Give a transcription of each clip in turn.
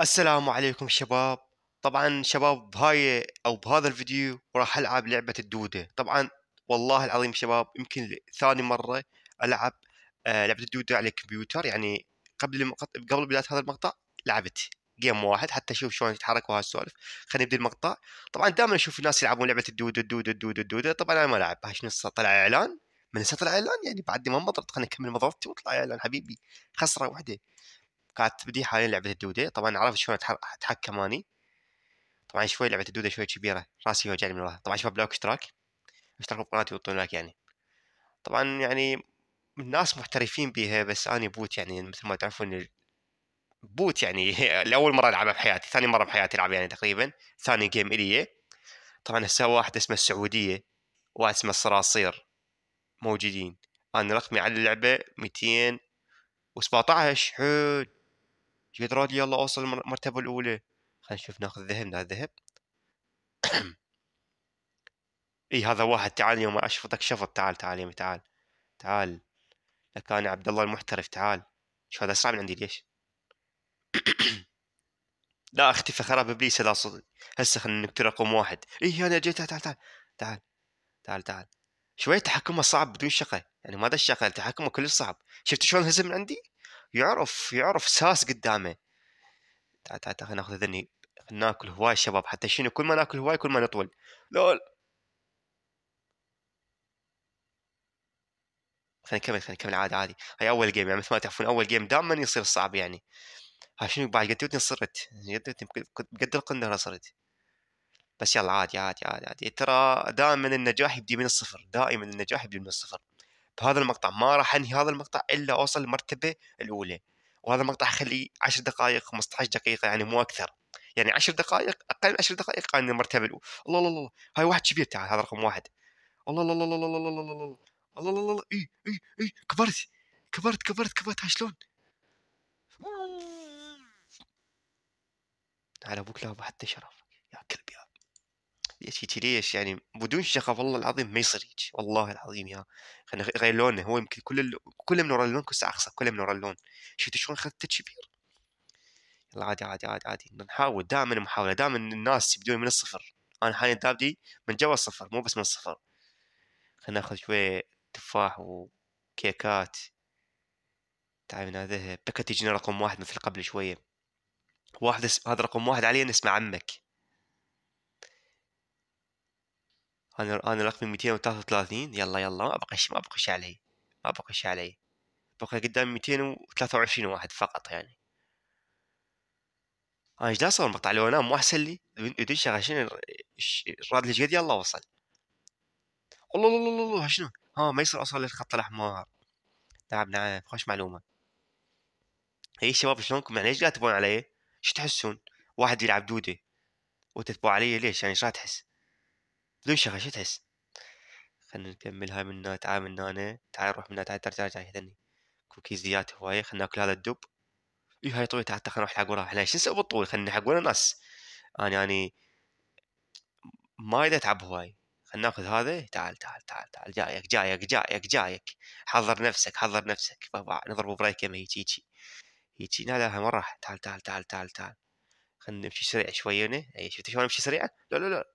السلام عليكم شباب طبعا شباب بهاي او بهذا الفيديو راح العب لعبة الدودة طبعا والله العظيم شباب يمكن ثاني مرة العب آه، لعبة الدودة على الكمبيوتر يعني قبل المقط... قبل بداية هذا المقطع لعبت جيم واحد حتى اشوف شلون يتحرك وهالسوالف خلينا نبدا المقطع طبعا دائما اشوف الناس يلعبون لعبة الدودة الدودة الدودة الدودة طبعا انا ما هاي شنو طلع اعلان من طلع اعلان يعني بعد ما انبطلت خليني اكمل مضضتي وطلع اعلان حبيبي خسرة واحدة قاعد تبدي حاليا لعبه الدوده طبعا عرفت شلون اتحكم اني طبعا شوي لعبه الدوده شوي كبيره راسي يوجعني من وراها طبعا شباب لايك اشتراك اشتركوا بقناتي وطلعوا لايك يعني طبعا يعني الناس محترفين بيها بس اني بوت يعني مثل ما تعرفون بوت يعني لاول مره العبها بحياتي ثاني مره بحياتي العب يعني تقريبا ثاني جيم الي طبعا هسه واحد اسمه السعوديه واحد اسمه الصراصير موجودين انا رقمي على اللعبه 217 حلو جيت رادي يلا اوصل المرتبة الأولى خلينا نشوف ناخذ ذهب ناخذ ذهب اي هذا واحد تعال يوم اشفطك شفط تعال تعال يومي تعال تعال لك انا عبد الله المحترف تعال شو هذا اسرع من عندي ليش لا اختفى خراب ابليس هذا صدق هسه خلينا نكتب رقم واحد اي انا جيت تعال تعال تعال تعال تعال تعال شوية تحكمه صعب بدون شقة يعني ما دش الشقة تحكمه كلش صعب شفت شلون هزم من عندي يعرف يعرف ساس قدامه تعال تعال تعال ناخذ ذني ناكل هواي شباب حتى شنو كل ما ناكل هواي كل ما نطول لول خلينا نكمل خلينا نكمل عادي عادي هاي اول جيم يعني مثل ما تعرفون اول جيم دائما يصير صعب يعني ها شنو بعد قدوتني صرت قدوتني قد القندره صرت بس يلا عادي عادي عادي عادي ترى دائما النجاح يبدي من الصفر دائما النجاح يبدي من الصفر بهذا المقطع ما راح انهي هذا المقطع الا اوصل المرتبه الاولى وهذا المقطع اخليه 10 دقائق 15 دقيقه يعني مو اكثر يعني 10 دقائق اقل من 10 دقائق انا المرتبه الاولى الله الله الله هاي واحد كبير تعال هذا رقم واحد الله الله الله الله الله الله الله الله الله الله اي اي اي كبرت كبرت كبرت كبرت هاي شلون على ابوك لا حتى شرف يا كلب يا يا ليش يعني بدون شغف والله العظيم ما يصير هيك والله العظيم يا خلينا غير لونه هو يمكن كل ال... كل من ورا اللون كسع اخصب كل من ورا اللون شفت شلون خذت كبير يلا عادي عادي عادي عادي نحاول دائما محاوله دائما الناس يبدون من الصفر انا حاليا دابدي من جوا الصفر مو بس من الصفر خلينا ناخذ شوي تفاح وكيكات تعال من هذا يجينا رقم واحد مثل قبل شويه واحد هذا رقم واحد علينا اسمه عمك انا انا رقمي 233 يلا يلا ما شيء ما شيء علي ما شيء علي بقى قدامي 223 واحد فقط يعني انا ايش صار مقطع لو انام مو احسن لي يدش شغل شنو الراد لي قد يلا وصل الله الله الله الله شنو ها ما يصير اوصل للخط الاحمر نعم نعم خوش معلومه اي شباب شلونكم يعني ليش قاعد تبون علي؟ شو تحسون؟ واحد يلعب دوده وتتبوا علي ليش؟ يعني ايش راح تحس؟ ليش يا اخي شو تحس خلنا نكمل هاي من تعال من هنا تعال نروح من هنا تعال ترجع تعال هني كوكيزيات هوايه خلنا ناكل هذا الدب اي هاي طويل تعال خلنا نروح حق وراها احنا شو نسوي بالطويل خلنا حق ورا ناس انا يعني ما اذا اتعب هواي خلنا ناخذ هذا تعال تعال تعال تعال جايك جايك جايك جايك حضر نفسك حضر نفسك بابا نضرب برايك يم هيجي هيجي هيجي لا لا مرة تعال تعال تعال تعال تعال خلنا نمشي سريع شوي هنا اي شفت شلون امشي سريعة لا لا لا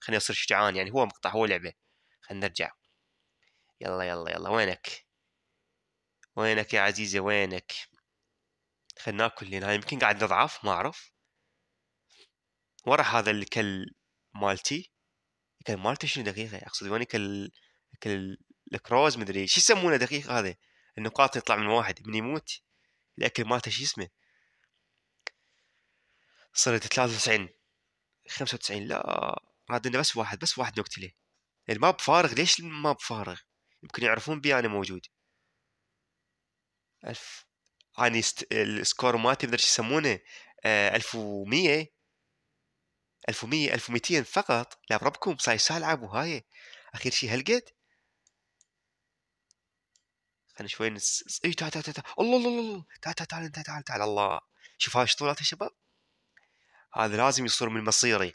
خليني اصير شجعان يعني هو مقطع هو لعبه خلينا نرجع يلا يلا يلا وينك وينك يا عزيزي وينك خلنا ناكل لنا يمكن قاعد نضعف ما اعرف ورا هذا الكل مالتي الكل مالتي شنو دقيقه اقصد وين الكل الكل الكروز مدري شو يسمونه دقيقه هذا النقاط يطلع من واحد من يموت الاكل مالته شو اسمه صرت 93 95 لا عندنا بس واحد بس واحد نقتله ليه الماب يعني فارغ ليش الماب فارغ يمكن يعرفون بي انا موجود الف يعني است... السكور مدري شو يسمونه آه 1100 1100 1200 فقط لا بربكم صاير سالعب وهاي اخير شيء هلقد خلنا شوي نس اي تعال تعال تعال الله الله الله تعال تعال تعال تعال تعال الله شوف هاي شطولات يا شباب هذا لازم يصير من مصيري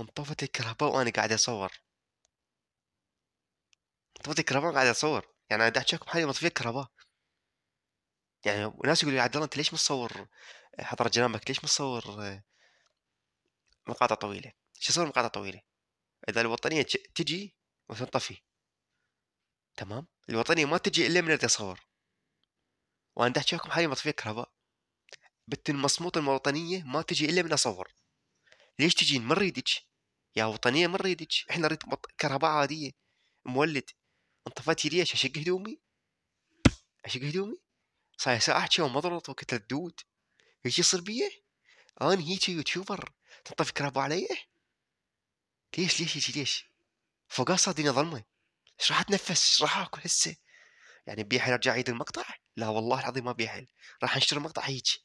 انطفت الكهرباء وانا قاعد اصور انطفت الكهرباء وانا قاعد اصور يعني انا قاعد احكي حالي مطفيه الكهرباء يعني ناس يقولوا يا عبد الله انت ليش متصور آه، حضرة جنابك ليش متصور آه، مقاطع طويله شو اسوي مقاطع طويله اذا الوطنيه تجي وتنطفي تمام الوطنيه ما تجي الا من اصور وانا دحت لكم حالي مطفيه الكهرباء بت المصموط الوطنيه ما تجي الا من اصور ليش تجين من ريدتش يا وطنيه من ريدتش احنا نريد كهرباء عاديه مولد انطفيتي ليش اشق هدومي اشق هدومي صاير ساعة احكي ومضرط وقتل الدود هيجي يصير بيا انا هيجي يوتيوبر تنطفي كهرباء علي ليش ليش هيجي ليش فوق الدنيا ظلمه ايش راح اتنفس ايش راح اكل هسه يعني حيل ارجع اعيد المقطع لا والله العظيم ما حيل راح انشر المقطع هيجي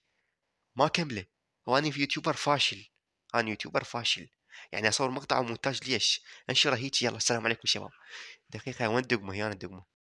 ما كمله واني في يوتيوبر فاشل انا يوتيوبر فاشل يعني اصور مقطع ومونتاج ليش انشره هيك يلا السلام عليكم شباب دقيقه وين الدقمه هي انا الدقمه